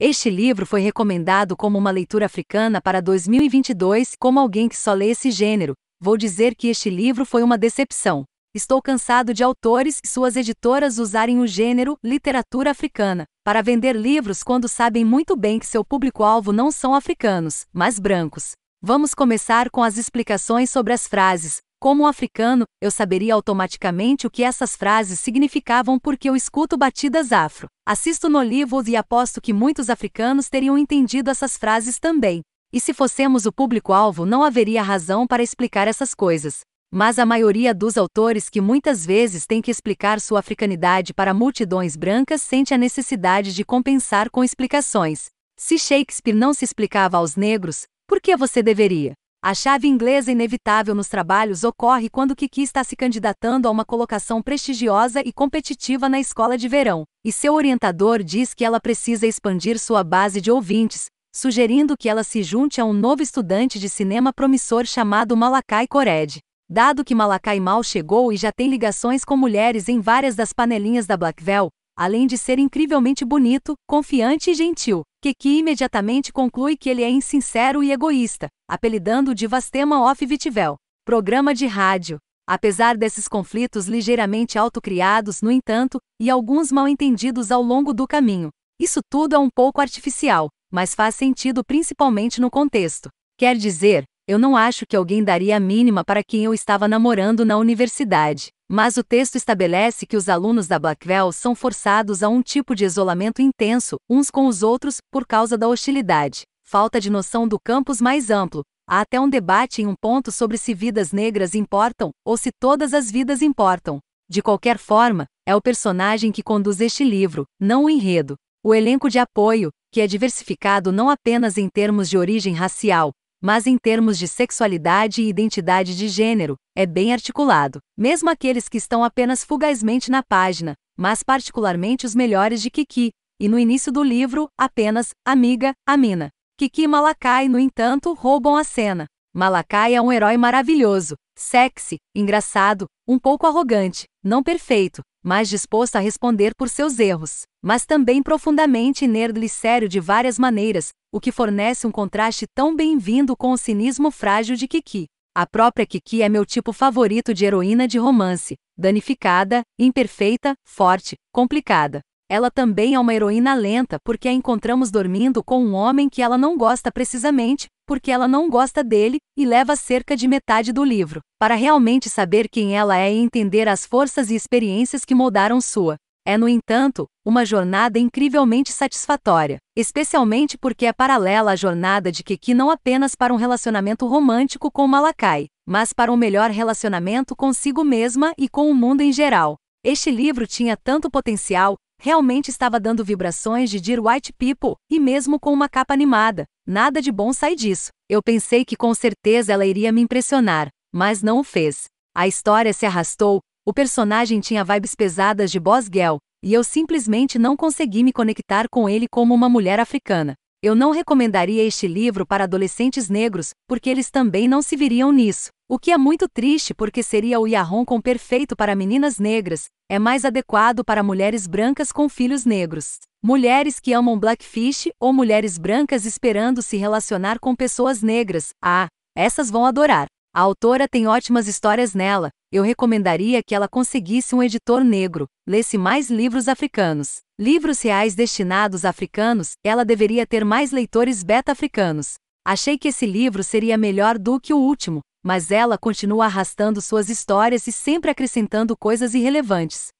Este livro foi recomendado como uma leitura africana para 2022, como alguém que só lê esse gênero. Vou dizer que este livro foi uma decepção. Estou cansado de autores e suas editoras usarem o gênero literatura africana para vender livros quando sabem muito bem que seu público-alvo não são africanos, mas brancos. Vamos começar com as explicações sobre as frases. Como africano, eu saberia automaticamente o que essas frases significavam porque eu escuto batidas afro. Assisto no livro e aposto que muitos africanos teriam entendido essas frases também. E se fossemos o público-alvo, não haveria razão para explicar essas coisas. Mas a maioria dos autores que muitas vezes tem que explicar sua africanidade para multidões brancas sente a necessidade de compensar com explicações. Se Shakespeare não se explicava aos negros, por que você deveria? A chave inglesa inevitável nos trabalhos ocorre quando Kiki está se candidatando a uma colocação prestigiosa e competitiva na escola de verão, e seu orientador diz que ela precisa expandir sua base de ouvintes, sugerindo que ela se junte a um novo estudante de cinema promissor chamado Malakai Kored. Dado que Malakai mal chegou e já tem ligações com mulheres em várias das panelinhas da Blackwell, além de ser incrivelmente bonito, confiante e gentil. Kiki imediatamente conclui que ele é insincero e egoísta, apelidando-o de Vastema Off Vitivel, programa de rádio. Apesar desses conflitos ligeiramente autocriados, no entanto, e alguns mal-entendidos ao longo do caminho, isso tudo é um pouco artificial, mas faz sentido principalmente no contexto. Quer dizer, eu não acho que alguém daria a mínima para quem eu estava namorando na universidade. Mas o texto estabelece que os alunos da Blackwell são forçados a um tipo de isolamento intenso, uns com os outros, por causa da hostilidade, falta de noção do campus mais amplo. Há até um debate em um ponto sobre se vidas negras importam ou se todas as vidas importam. De qualquer forma, é o personagem que conduz este livro, não o enredo. O elenco de apoio, que é diversificado não apenas em termos de origem racial, mas em termos de sexualidade e identidade de gênero, é bem articulado, mesmo aqueles que estão apenas fugazmente na página, mas particularmente os melhores de Kiki, e no início do livro, apenas Amiga, Amina. Kiki e Malakai, no entanto, roubam a cena. Malakai é um herói maravilhoso, sexy, engraçado, um pouco arrogante, não perfeito, mas disposto a responder por seus erros, mas também profundamente e sério de várias maneiras, o que fornece um contraste tão bem-vindo com o cinismo frágil de Kiki. A própria Kiki é meu tipo favorito de heroína de romance, danificada, imperfeita, forte, complicada. Ela também é uma heroína lenta porque a encontramos dormindo com um homem que ela não gosta precisamente, porque ela não gosta dele, e leva cerca de metade do livro, para realmente saber quem ela é e entender as forças e experiências que moldaram sua. É, no entanto, uma jornada incrivelmente satisfatória, especialmente porque é paralela à jornada de Kiki não apenas para um relacionamento romântico com Malakai, mas para um melhor relacionamento consigo mesma e com o mundo em geral. Este livro tinha tanto potencial Realmente estava dando vibrações de Dear White People, e mesmo com uma capa animada, nada de bom sai disso. Eu pensei que com certeza ela iria me impressionar, mas não o fez. A história se arrastou, o personagem tinha vibes pesadas de Boss Girl, e eu simplesmente não consegui me conectar com ele como uma mulher africana. Eu não recomendaria este livro para adolescentes negros, porque eles também não se viriam nisso. O que é muito triste porque seria o Yahon com perfeito para meninas negras, é mais adequado para mulheres brancas com filhos negros. Mulheres que amam Blackfish ou mulheres brancas esperando se relacionar com pessoas negras, ah, essas vão adorar. A autora tem ótimas histórias nela, eu recomendaria que ela conseguisse um editor negro, lesse mais livros africanos. Livros reais destinados a africanos, ela deveria ter mais leitores beta-africanos. Achei que esse livro seria melhor do que o último, mas ela continua arrastando suas histórias e sempre acrescentando coisas irrelevantes.